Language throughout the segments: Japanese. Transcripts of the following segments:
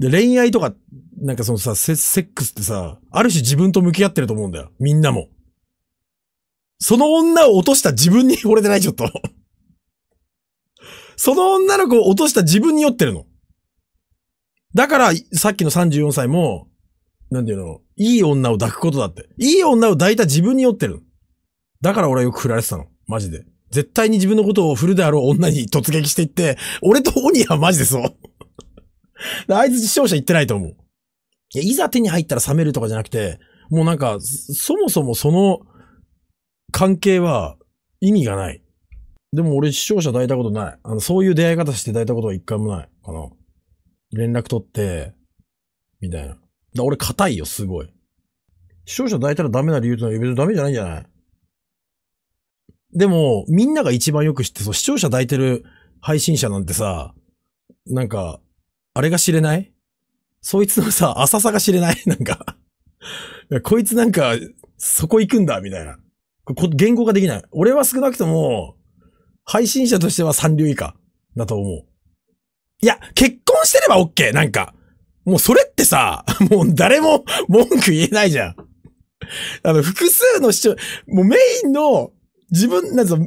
で、恋愛とか、なんかそのさセ、セックスってさ、ある種自分と向き合ってると思うんだよ。みんなも。その女を落とした自分に惚れてない、ちょっとその女の子を落とした自分に酔ってるの。だから、さっきの34歳も、なんていうの、いい女を抱くことだって。いい女を抱いた自分に酔ってるだから俺はよく振られてたの。マジで。絶対に自分のことを振るであろう女に突撃していって、俺と鬼はマジでそう あいつ視聴者言ってないと思う。いや、いざ手に入ったら冷めるとかじゃなくて、もうなんか、そもそもその関係は意味がない。でも俺視聴者抱いたことない。あの、そういう出会い方して抱いたことは一回もない。かな。連絡取って、みたいな。だ俺硬いよ、すごい。視聴者抱いたらダメな理由ってのは別にダメじゃないんじゃないでも、みんなが一番よく知って、そう、視聴者抱いてる配信者なんてさ、なんか、あれが知れないそいつのさ、浅さが知れない なんかこいつなんか、そこ行くんだ、みたいな。言語化できない。俺は少なくとも、配信者としては三流以下だと思う。いや、結婚してれば OK! なんか。もうそれってさ、もう誰も文句言えないじゃん。あの、複数の視聴、もうメインの自分、なんぞ、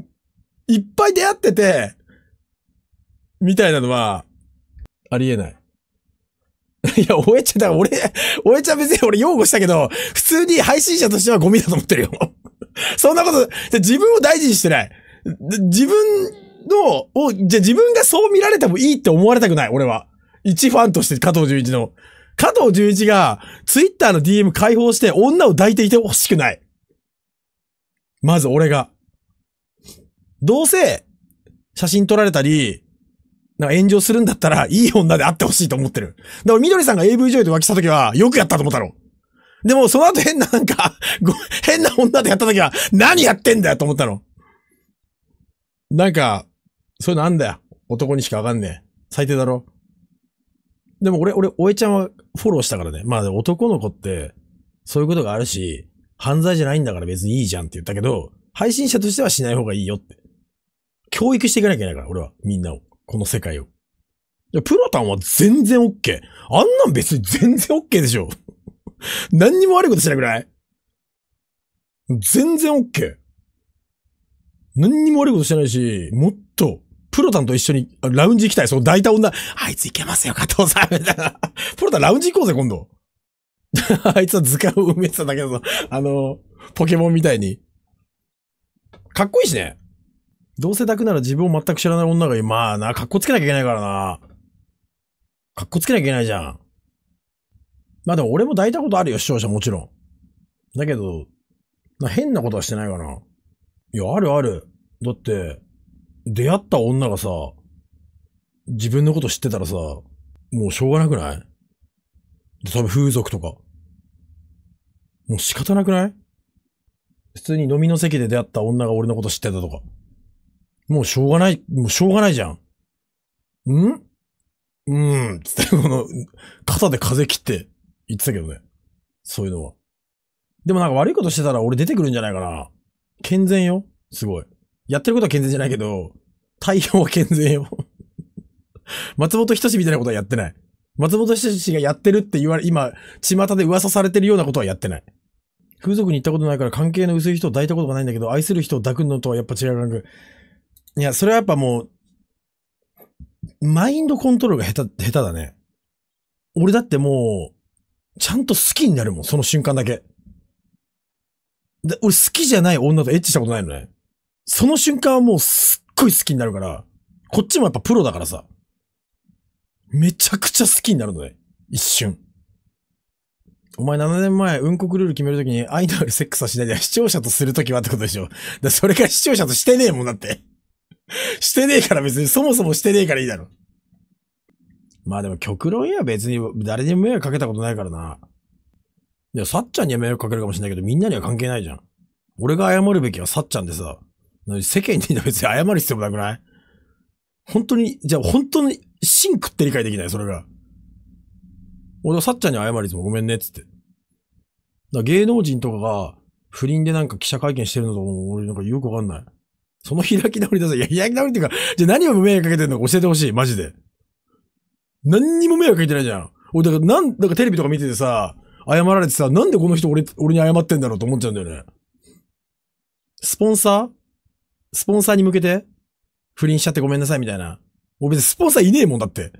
いっぱい出会ってて、みたいなのは、ありえない。いや、おえちゃん、だから俺、おえちゃん別に俺擁護したけど、普通に配信者としてはゴミだと思ってるよ。そんなこと、自分を大事にしてない。自分の、を、じゃ自分がそう見られてもいいって思われたくない、俺は。一ファンとして加藤純一の。加藤純一が、ツイッターの DM 解放して女を抱いていてほしくない。まず俺が。どうせ、写真撮られたり、なんか炎上するんだったら、いい女であってほしいと思ってる。だから、緑さんが AV 女優と浮気した時は、よくやったと思ったろ。でも、その後変な、なんか、変な女でやった時は、何やってんだよと思ったろ。なんか、そういうのあんだよ。男にしかわかんねえ。最低だろ。でも俺、俺、おえちゃんはフォローしたからね。まあ男の子って、そういうことがあるし、犯罪じゃないんだから別にいいじゃんって言ったけど、配信者としてはしない方がいいよって。教育していかなきゃいけないから、俺は、みんなを。この世界を。プラタンは全然 OK。あんなん別に全然 OK でしょ。何にも悪いことしないくらい全然 OK。何にも悪いことしてないし、もっと、プロタンと一緒にラウンジ行きたい。その抱いた女、あいつ行けますよ、加藤さん。みたいな。プロタンラウンジ行こうぜ、今度。あいつは図鑑を埋めてただけど、あの、ポケモンみたいに。かっこいいしね。どうせ抱くなら自分を全く知らない女がいい。まあな、格好つけなきゃいけないからな。格好つけなきゃいけないじゃん。まあでも俺も抱いたことあるよ、視聴者もちろん。だけど、な変なことはしてないかな。いや、あるある。だって、出会った女がさ、自分のこと知ってたらさ、もうしょうがなくない多分風俗とか。もう仕方なくない普通に飲みの席で出会った女が俺のこと知ってたとか。もうしょうがない、もうしょうがないじゃん。んうん、つって、この、肩で風切って言ってたけどね。そういうのは。でもなんか悪いことしてたら俺出てくるんじゃないかな。健全よ。すごい。やってることは健全じゃないけど、対応は健全よ。松本人志みたいなことはやってない。松本人志がやってるって言われ、今、巷で噂されてるようなことはやってない。風俗に行ったことないから関係の薄い人を抱いたことがないんだけど、愛する人を抱くのとはやっぱ違う感覚。いや、それはやっぱもう、マインドコントロールが下手、下手だね。俺だってもう、ちゃんと好きになるもん、その瞬間だけ。で俺好きじゃない女とエッチしたことないのね。その瞬間はもうすっごい好きになるから、こっちもやっぱプロだからさ。めちゃくちゃ好きになるのね。一瞬。お前7年前、うんこくルール決めるときに、アイドルセックスはしないで、視聴者とするときはってことでしょ。だそれから視聴者としてねえもんだって。してねえから別に、そもそもしてねえからいいだろ。まあでも極論や別に誰にも迷惑かけたことないからな。いや、さっちゃんには迷惑かけるかもしれないけど、みんなには関係ないじゃん。俺が謝るべきはさっちゃんでさ、世間に別に謝る必要もなくない本当に、じゃあ本当に真食って理解できない、それが。俺はさっちゃんに謝りつもごめんね、つって。だ芸能人とかが不倫でなんか記者会見してるのと俺なんかよくわかんない。その開き直りだぞ。いや、開き直りっていうか、じゃあ何を迷惑かけてるのか教えてほしい。マジで。何にも迷惑かけてないじゃん。俺、だから、なん、だからテレビとか見ててさ、謝られてさ、なんでこの人俺、俺に謝ってんだろうと思っちゃうんだよね。スポンサースポンサーに向けて不倫しちゃってごめんなさいみたいな。俺別にスポンサーいねえもんだって。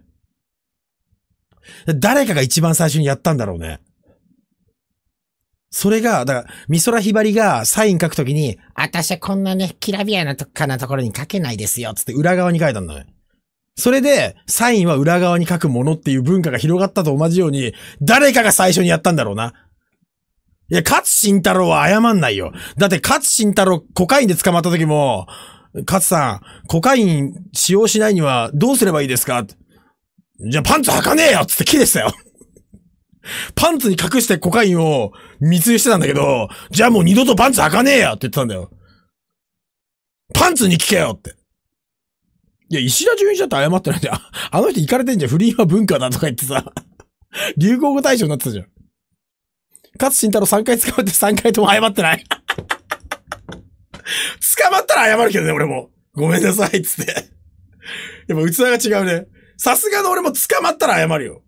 誰かが一番最初にやったんだろうね。それが、だから、美空ひばりがサイン書くときに、私はこんなね、きらびやなとかなところに書けないですよ、つって裏側に書いたんだね。それで、サインは裏側に書くものっていう文化が広がったと同じように、誰かが最初にやったんだろうな。いや、勝慎太郎は謝んないよ。だって、勝慎太郎、コカインで捕まった時も、勝さん、コカイン使用しないにはどうすればいいですかじゃあパンツ履かねえよつって切れてたよ。パンツに隠してコカインを密輸してたんだけど、じゃあもう二度とパンツ開かねえやって言ってたんだよ。パンツに聞けよって。いや、石田純一だって謝ってないんだよ。あの人行かれてんじゃん。不倫は文化だとか言ってさ。流行語大賞になってたじゃん。勝慎太郎3回捕まって3回とも謝ってない。捕まったら謝るけどね、俺も。ごめんなさい、つって。やっぱ器が違うね。さすがの俺も捕まったら謝るよ。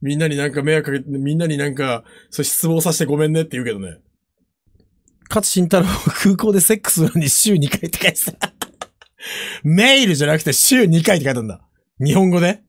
みんなになんか迷惑かけて、みんなになんか、そう失望させてごめんねって言うけどね。勝慎太郎、空港でセックスのに週2回って書いてた。メールじゃなくて週2回って書いたんだ。日本語で